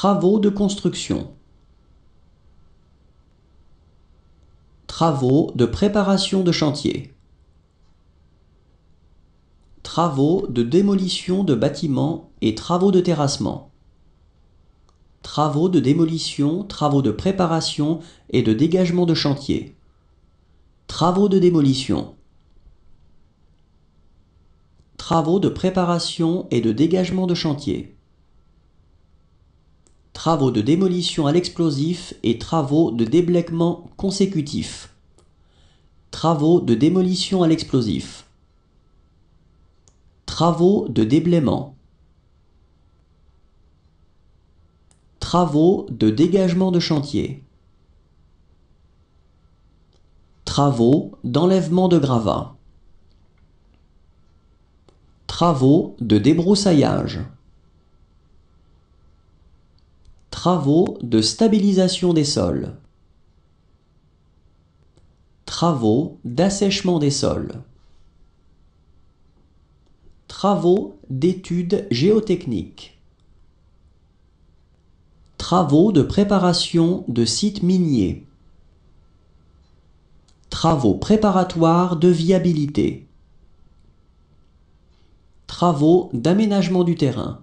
Travaux de construction. Travaux de préparation de chantier. Travaux de démolition de bâtiments et travaux de terrassement. Travaux de démolition, travaux de préparation et de dégagement de chantier. Travaux de démolition. Travaux de préparation et de dégagement de chantier travaux de démolition à l'explosif et travaux de déblaiement consécutifs. Travaux de démolition à l'explosif. Travaux de déblaiement. Travaux de dégagement de chantier. Travaux d'enlèvement de gravats. Travaux de débroussaillage. Travaux de stabilisation des sols. Travaux d'assèchement des sols. Travaux d'études géotechniques. Travaux de préparation de sites miniers. Travaux préparatoires de viabilité. Travaux d'aménagement du terrain.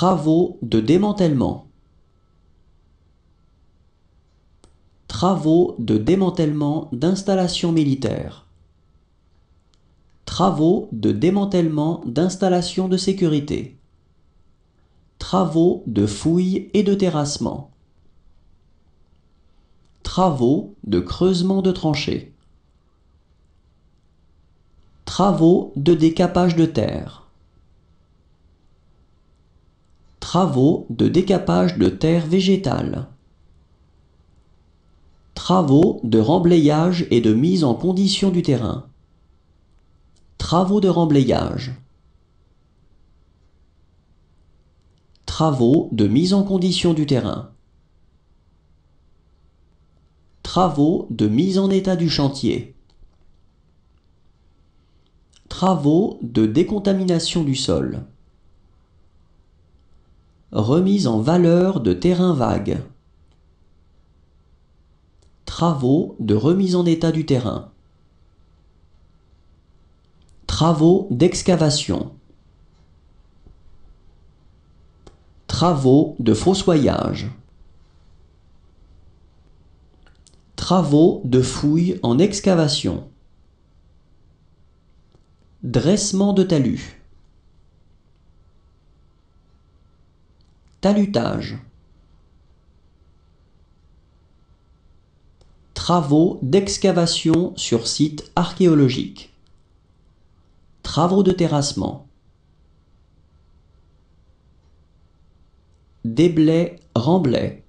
Travaux de démantèlement. Travaux de démantèlement d'installations militaires. Travaux de démantèlement d'installations de sécurité. Travaux de fouilles et de terrassement. Travaux de creusement de tranchées. Travaux de décapage de terre. Travaux de décapage de terre végétale. Travaux de remblayage et de mise en condition du terrain. Travaux de remblayage. Travaux de mise en condition du terrain. Travaux de mise en état du chantier. Travaux de décontamination du sol. Remise en valeur de terrain vague. Travaux de remise en état du terrain. Travaux d'excavation. Travaux de fossoyage. Travaux de fouilles en excavation. Dressement de talus. Talutage Travaux d'excavation sur site archéologique Travaux de terrassement Déblai-remblai